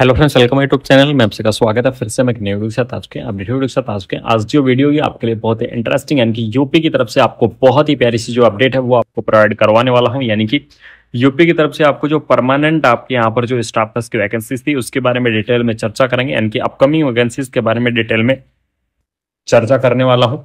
hello friends welcome YouTube channel मैं आपसे का स्वागत है फिर से मैं एक न्यू वीडियो के साथ आ चुके हैं आप वीडियो के साथ आ चुके हैं आज जो वीडियो होगी आपके लिए बहुत ही इंटरेस्टिंग यानी कि यूपी की तरफ से आपको बहुत ही प्यारी सी जो अपडेट है वो आपको प्रोवाइड करवाने वाला हूँ यानी कि यूपी की तरफ से आपको जो परमानेंट आपके यहाँ पर जो स्टाफ नर्स की वैकेंसीज थी उसके बारे में डिटेल में चर्चा करेंगे यानी कि अपकमिंग वैकेंसीज के बारे में डिटेल में चर्चा करने वाला हूँ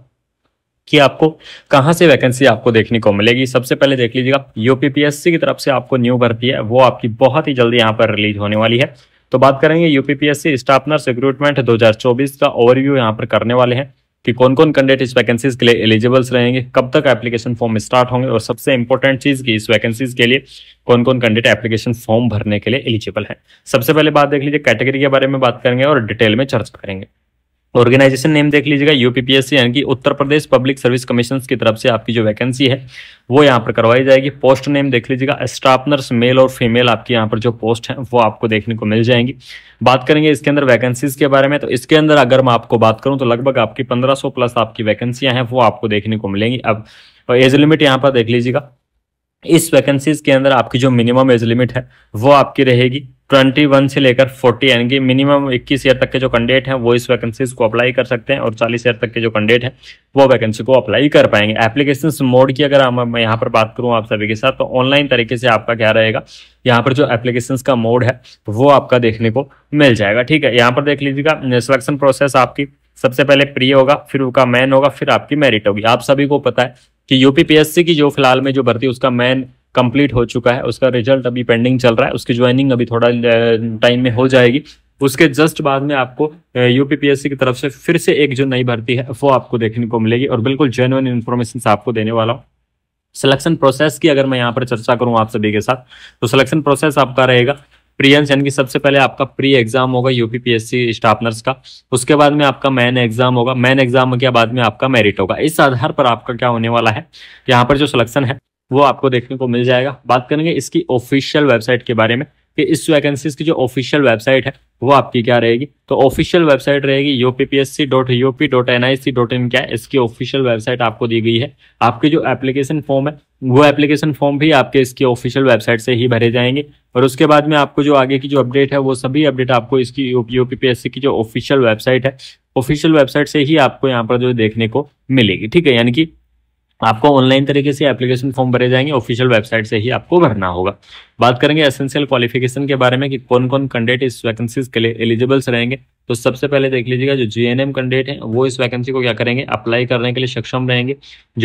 कि आपको कहाँ से वैकेंसी आपको देखने को मिलेगी सबसे पहले देख लीजिएगा यूपीपीएससी की तरफ से आपको न्यू भर्ती है वो आपकी बहुत ही जल्दी यहाँ पर रिलीज होने वाली है तो बात करेंगे यूपीपीएससी स्टाफनर्स रिक्रूटमेंट 2024 का ओवरव्यू यहाँ पर करने वाले हैं कि कौन कौन कैंडिडेट इस वैकेंसीज के लिए एलिजिबल्स रहेंगे कब तक एप्लीकेशन फॉर्म स्टार्ट होंगे और सबसे इंपॉर्टेंट चीज की इस वैकेंसीज के लिए कौन कौन कैंडिडेट एप्लीकेशन फॉर्म भरने के लिए एलिजिबल है सबसे पहले बात देख लीजिए कैटेगरी के बारे में बात करेंगे और डिटेल में चर्चा करेंगे ऑर्गेनाइजेशन नेम देख लीजिएगा यूपीपीएससी यानी कि Uttar Pradesh public service commission की तरफ से आपकी जो वैकेंसी है वो यहाँ पर करवाई जाएगी पोस्ट नेम देख लीजिएगा स्टाफनर्स मेल और फीमेल आपकी यहाँ पर जो पोस्ट है वो आपको देखने को मिल जाएंगी बात करेंगे इसके अंदर वैकेंसीज के बारे में तो इसके अंदर अगर मैं आपको बात करूँ तो लगभग आपकी पंद्रह प्लस आपकी वैकेंसियां हैं वो आपको देखने को मिलेंगी अब एज लिमिट यहाँ पर देख लीजिएगा इस वैकेंसीज के अंदर आपकी जो मिनिमम एज लिमिट है वो आपकी रहेगी 21 से लेकर 40 यानी कि मिनिमम 21 ईयर तक के जो कैंडिडेट हैं वो इस वैकेंसीज को अप्लाई कर सकते हैं और 40 ईयर तक के जो कैंडिडेट हैं वो वैकेंसी को अप्लाई कर पाएंगे एप्लीकेशन मोड की अगर हम मैं यहाँ पर बात करूँ आप सभी के साथ तो ऑनलाइन तरीके से आपका क्या रहेगा यहाँ पर जो एप्लीकेशन का मोड है वो आपका देखने को मिल जाएगा ठीक है यहाँ पर देख लीजिएगा सिलेक्शन प्रोसेस आपकी सबसे पहले प्री होगा फिर उसका मैन होगा फिर आपकी मेरिट होगी आप सभी को पता है कि यूपीपीएससी की जो फिलहाल में जो भर्ती उसका मेन कंप्लीट हो चुका है उसका रिजल्ट अभी पेंडिंग चल रहा है उसकी ज्वाइनिंग अभी थोड़ा टाइम में हो जाएगी उसके जस्ट बाद में आपको यूपीपीएससी की तरफ से फिर से एक जो नई भर्ती है वो आपको देखने को मिलेगी और बिल्कुल जेनुअन इन्फॉर्मेशन आपको देने वाला हूँ सिलेक्शन प्रोसेस की अगर मैं यहाँ पर चर्चा करूँ आप सभी के साथ तो सिलेक्शन प्रोसेस आपका रहेगा प्रियंस यानी कि सबसे पहले आपका प्री एग्जाम होगा यूपीपीएससी स्टाफ नर्स का उसके बाद में आपका मैन एग्जाम होगा मैन एग्जाम के बाद में आपका मेरिट होगा इस आधार पर आपका क्या होने वाला है यहाँ पर जो सिलेक्शन है वो आपको देखने को मिल जाएगा बात करेंगे इसकी ऑफिशियल वेबसाइट के बारे में कि इस वैकेंसीज की जो ऑफिशियल वेबसाइट है वो आपकी क्या रहेगी तो ऑफिशियल वेबसाइट रहेगी UPPSC dot UP dot N I C dot in क्या है इसकी ऑफिशियल वेबसाइट आपको दी गई है आपकी जो एप्लीकेशन फॉर्म है वो एप्लीकेशन फॉर्म भी आपके इसके ऑफिशियल वेबसाइट से ही भरे जाएंगे और उसके बाद में आपको जो आगे की जो अपडेट है वो सभी अपडेट आपको इसकी यूपीपीएससी पी की जो ऑफिशियल वेबसाइट है ऑफिशियल वेबसाइट से ही आपको यहाँ पर जो देखने को मिलेगी ठीक है यानी कि आपको ऑनलाइन तरीके से एप्लीकेशन फॉर्म भरे जाएंगे ऑफिशियल वेबसाइट से ही आपको भरना होगा बात करेंगे एसेंशियल क्वालिफिकेशन के बारे में कि कौन कौन कैंडिडेट इस वैकेंसीज के लिए एलिजिबल्स रहेंगे तो सबसे पहले देख लीजिएगा जो जीएनएम कैंडिडेट हैं वो इस वैकेंसी को क्या करेंगे अप्लाई करने के लिए सक्षम रहेंगे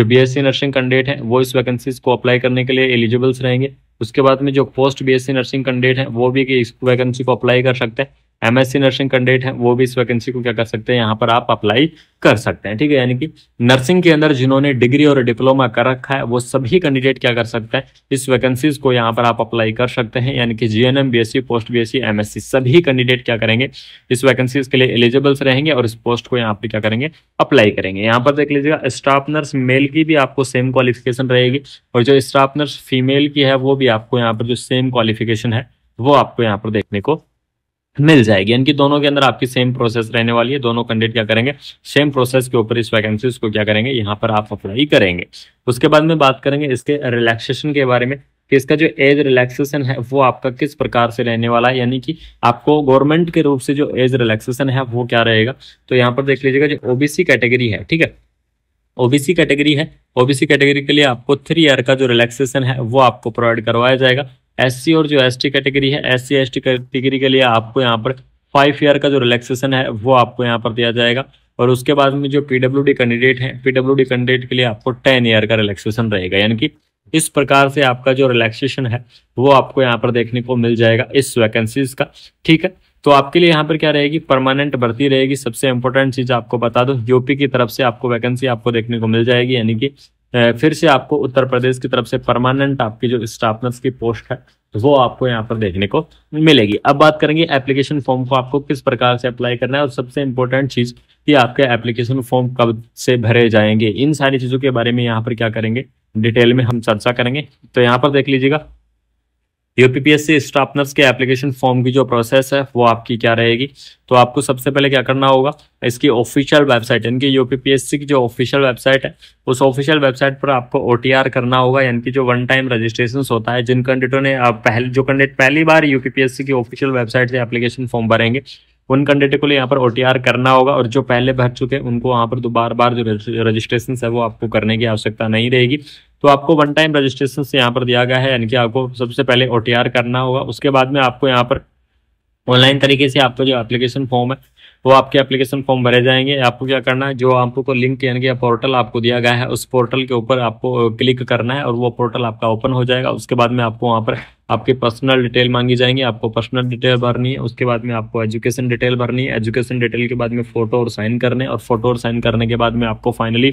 जो बीएससी नर्सिंग कैंडिडेट हैं वो इस वैकेंसी को अप्लाई करने के लिए एलिजिबल्स रहेंगे उसके बाद में जो पोस्ट बीएससी नर्सिंग कैंडिडेट हैं वो भी इस वैकेंसी को अप्लाई कर सकते हैं एमएससी नर्सिंग कैंडिडेट हैं वो भी इस वैकेंसी को क्या कर सकते हैं यहाँ पर आप अप्लाई कर सकते हैं ठीक है यानी कि नर्सिंग के अंदर जिन्होंने डिग्री और डिप्लोमा कर रखा है वो सभी कैंडिडेट क्या कर सकते हैं इस वैकेंसीज को यहाँ पर आप अप्लाई कर सकते हैं यानी कि GNM BSc post BSc MSc सभी कैंडिडेट क्या करेंगे इस वैकेंसीज के लिए एलिजिबल्स रहेंगे और इस पोस्ट को यहाँ पर क्या करेंगे अप्लाई करेंगे यहाँ पर देख लीजिएगा स्टाफ नर्स मेल की भी आपको सेम क्वालिफिकेशन रहेगी और जो स्टाफ नर्स फीमेल की है वो भी आपको यहाँ पर जो सेम क्वालिफिकेशन है वो आपको यहाँ पर देखने को मिल जाएगी यानी कि दोनों के अंदर आपकी सेम प्रोसेस रहने वाली है दोनों कैंडिडेट क्या करेंगे सेम प्रोसेस के ऊपर इस वैकेंसी को क्या करेंगे यहाँ पर आप अप्लाई करेंगे उसके बाद में बात करेंगे इसके रिलैक्सेशन के बारे में कि इसका जो एज रिलैक्सेशन है वो आपका किस प्रकार से रहने वाला है यानी कि आपको गवर्नमेंट के रूप से जो एज रिलैक्सेशन है वो क्या रहेगा तो यहाँ पर देख लीजिएगा जो ओबीसी कैटेगरी है ठीक है ओबीसी कैटेगरी है ओबीसी कैटेगरी के लिए आपको थ्री ईयर का जो रिलैक्सेशन है वो आपको प्रोवाइड करवाया जाएगा एससी और जो एसटी कैटेगरी है एससी एसटी कैटेगरी के लिए आपको यहाँ पर फाइव ईयर का जो रिलैक्सेशन है वो आपको यहाँ पर दिया जाएगा और उसके बाद में जो पीडब्ल्यू कैंडिडेट है पीडब्ल्यू कैंडिडेट के लिए आपको टेन ईयर का रिलैक्सेशन रहेगा यानी कि इस प्रकार से आपका जो रिलैक्सेशन है वो आपको यहाँ पर देखने को मिल जाएगा इस वैकेंसीज का ठीक है तो आपके लिए यहाँ पर क्या रहेगी परमानेंट भर्ती रहेगी सबसे इंपॉर्टेंट चीज आपको बता दो यूपी की तरफ से आपको वैकेंसी आपको देखने को मिल जाएगी यानी कि फिर से आपको उत्तर प्रदेश की तरफ से परमानेंट आपकी जो स्टाफनर्स की पोस्ट है वो आपको यहाँ पर देखने को मिलेगी अब बात करेंगे एप्लीकेशन फॉर्म को आपको किस प्रकार से अप्लाई करना है और सबसे इंपॉर्टेंट चीज कि आपके एप्लीकेशन फॉर्म कब से भरे जाएंगे इन सारी चीजों के बारे में यहाँ पर क्या करेंगे डिटेल में हम चर्चा करेंगे तो यहाँ पर देख लीजिएगा यूपीपीएससी स्टाफनर्स के एप्लीकेशन फॉर्म की जो प्रोसेस है वो आपकी क्या रहेगी तो आपको सबसे पहले क्या करना होगा इसकी ऑफिशियल वेबसाइट यानी कि यूपीपीएससी की जो ऑफिशियल वेबसाइट है उस ऑफिशियल वेबसाइट पर आपको ओटीआर करना होगा यानी कि जो वन टाइम रजिस्ट्रेशन होता है जिन कैंडिडेटों ने पहले जो कैंडिडेट पहली बार यूपीपीएससी की ऑफिशियल वेबसाइट से एप्लीकेशन फॉर्म भरेंगे उन कैंडिडेट को यहाँ पर ओ करना होगा और जो पहले भर चुके हैं उनको वहाँ पर दो बार बार जो रजिस्ट्रेशन है वो आपको करने की आवश्यकता नहीं रहेगी तो आपको वन टाइम रजिस्ट्रेशन से यहाँ पर दिया गया है यानी कि आपको सबसे पहले ओ करना होगा उसके बाद में आपको यहाँ पर ऑनलाइन तरीके से आपका जो एप्लीकेशन फॉर्म है वो आपके एप्लीकेशन फॉर्म भरे जाएंगे आपको क्या करना है जो आपको लिंक यानी कि पोर्टल आपको दिया गया है उस पोर्टल के ऊपर आपको क्लिक uh, करना है और वो पोर्टल आपका ओपन हो जाएगा उसके बाद में आपको वहाँ पर आपके पर्सनल डिटेल मांगी जाएंगी आपको पर्सनल डिटेल भरनी है उसके बाद में आपको एजुकेशन डिटेल भरनी है एजुकेशन डिटेल के बाद में फोटो और साइन करने और फोटो और साइन करने के बाद में आपको फाइनली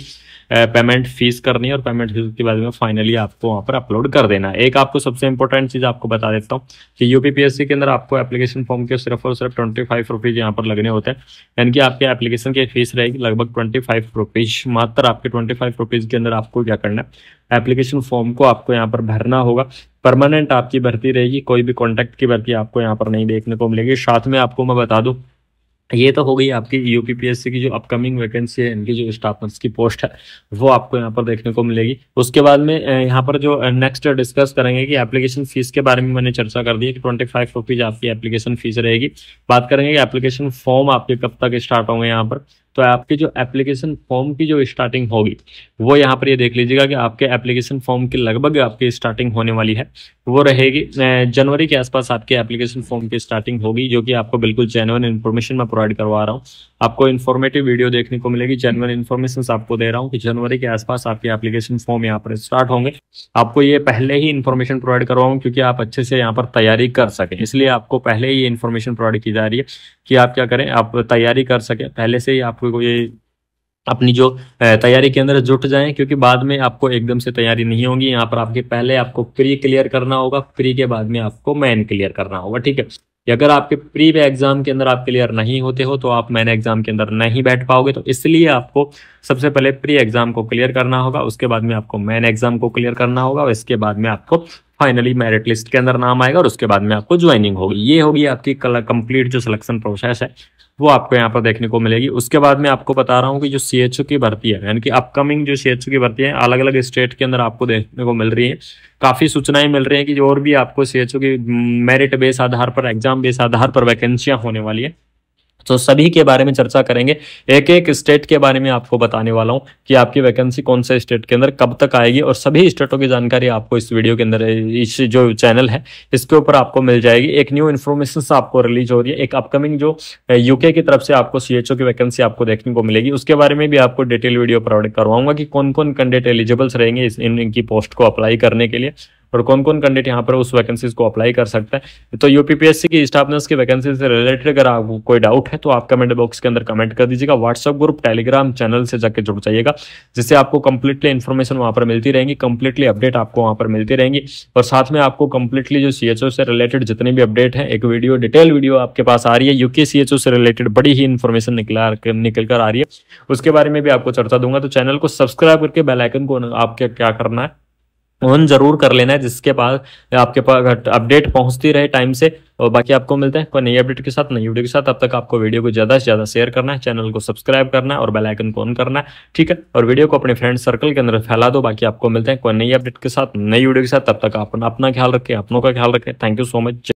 पेमेंट फीस करनी है और पेमेंट फीस के बाद में फाइनली आपको वहाँ पर अपलोड कर देना एक आपको सबसे इंपॉर्टेंट चीज़ आपको बता देता हूँ कि यूपीपीएससी के अंदर आपको एप्लीकेशन फॉर्म के सिर्फ और सिर्फ ट्वेंटी फाइव रुपीज़ यहाँ पर लगने होते हैं यानी कि आपके एप्लीकेशन की फीस रहेगी लगभग ट्वेंटी फाइव रुपीज़ मात्र आपके ट्वेंटी फाइव रुपीज़ के अंदर आपको क्या करना है एप्लीकेशन फॉर्म को आपको यहाँ पर भरना होगा परमानेंट आपकी भर्ती रहेगी कोई भी कॉन्टैक्ट की भर्ती आपको यहाँ पर नहीं देखने को मिलेगी साथ में आपको मैं बता दूँ ये तो हो गई आपकी यूपीपीएससी की जो अपकमिंग वैकेंसी है इनकी जो स्टाफ की पोस्ट है वो आपको यहाँ पर देखने को मिलेगी उसके बाद में यहाँ पर जो नेक्स्ट डिस्कस करेंगे कि एप्लीकेशन फीस के बारे में मैंने चर्चा कर दी है कि ट्वेंटी फाइव रुपीज आपकी एप्लीकेशन फीस रहेगी बात करेंगे कि एप्लीकेशन फॉर्म आपके कब तक स्टार्ट होंगे यहाँ पर तो आपके जो एप्लीकेशन फॉर्म की जो स्टार्टिंग होगी वो यहाँ पर ये देख लीजिएगा कि आपके एप्लीकेशन फॉर्म की लगभग आपकी स्टार्टिंग होने वाली है वो रहेगी जनवरी के आसपास आपके एप्लीकेशन फॉर्म की स्टार्टिंग होगी जो कि आपको बिल्कुल जेनवन इन्फॉर्मेशन मैं प्रोवाइड करवा रहा हूँ आपको इन्फॉर्मेटिव वीडियो देखने को मिलेगी जेनवन इन्फॉर्मेशन आपको दे रहा हूँ कि जनवरी के आसपास आपके एप्लीकेशन फॉर्म यहाँ पर स्टार्ट होंगे आपको ये पहले ही इन्फॉर्मेशन प्रोवाइड करवाऊँ क्योंकि आप अच्छे से यहाँ पर तैयारी कर सकें इसलिए आपको पहले ही ये इन्फॉर्मेशन प्रोवाइड की जा रही है कि आप क्या करें आप तैयारी कर सकें पहले से ही आपको आपको ये अपनी जो तैयारी के अंदर जुट जाएं क्योंकि बाद में आपको एकदम से तैयारी नहीं होगी यहाँ पर आपके पहले आपको प्री क्लियर करना होगा प्री के बाद में आपको मैन क्लियर करना होगा ठीक है अगर आपके प्री एग्जाम के अंदर आप क्लियर नहीं होते हो तो आप मैन एग्जाम के अंदर नहीं बैठ पाओगे तो इसलिए आपको सबसे पहले प्री एग्जाम को क्लियर करना होगा उसके बाद में आपको मैन एग्जाम को क्लियर करना होगा और इसके बाद में आपको फाइनली मेरिट लिस्ट के अंदर नाम आएगा और उसके बाद में आपको ज्वाइनिंग होगी ये होगी आपकी कंप्लीट जो सिलेक्शन प्रोसेस है वो आपको यहाँ पर देखने को मिलेगी उसके बाद में आपको बता रहा हूँ कि जो सी की भर्ती है यानी कि अपकमिंग जो सी की भर्ती है अलग अलग स्टेट के अंदर आपको देखने को मिल रही है काफ़ी सूचनाएं मिल रही हैं कि और भी आपको सी की मेरिट बेस आधार पर एग्जाम बेस आधार पर वैकेंसियां होने वाली है तो सभी के बारे में चर्चा करेंगे एक एक स्टेट के बारे में आपको बताने वाला हूँ कि आपकी वैकेंसी कौन से स्टेट के अंदर कब तक आएगी और सभी स्टेटों की जानकारी आपको इस वीडियो के अंदर इस जो चैनल है इसके ऊपर आपको मिल जाएगी एक न्यू इन्फॉर्मेशन आपको रिलीज हो रही है एक अपकमिंग जो यूके की तरफ से आपको सी की वैकेंसी आपको देखने को मिलेगी उसके बारे में भी आपको डिटेल वीडियो प्रोवाइड करवाऊंगा कि कौन कौन कैंडिडेट एलिजिबल्स रहेंगे इनकी पोस्ट को अप्लाई करने के लिए और कौन कौन कैंडिडेट यहाँ पर उस वैकेंसीज को अप्लाई कर सकता है तो यूपीपीएससी की स्टाफ नर्स की वैकेंसी से रिलेटेड अगर आपको कोई डाउट है तो आप कमेंट बॉक्स के अंदर कमेंट कर दीजिएगा व्हाट्सअप ग्रुप टेलीग्राम चैनल से जाकर जुड़ जाइएगा जिससे आपको कंप्लीटली इन्फॉर्मेशन वहाँ पर मिलती रहेंगी कंप्लीटली अपडेट आपको वहाँ पर मिलती रहेंगी और साथ में आपको कंप्लीटली जो सी से रिलेटेड जितने भी अपडेट है एक वीडियो डिटेल वीडियो आपके पास आ रही है यूके सी से रिलेटेड बड़ी ही इन्फॉर्मेशन निकला निकल कर आ रही है उसके बारे में भी आपको चर्चा दूंगा तो चैनल को सब्सक्राइब करके बेलाइकन को आपके क्या करना है ऑन जरूर कर लेना है जिसके पास आपके पास अपडेट पहुंचती रहे टाइम से और बाकी आपको मिलते हैं कोई नई अपडेट के साथ नई वीडियो के साथ अब तक आपको वीडियो को ज्यादा से ज्यादा शेयर करना है चैनल को सब्सक्राइब करना है और बेल आइकन को ऑन करना है ठीक है और वीडियो को अपने फ्रेंड सर्कल के अंदर फैला दो बाकी आपको मिलते हैं कोई नई अपडेट के साथ नई वीडियो के साथ तब तक आप अपना ख्याल रखें अपनों का ख्याल रखें थैंक यू सो मच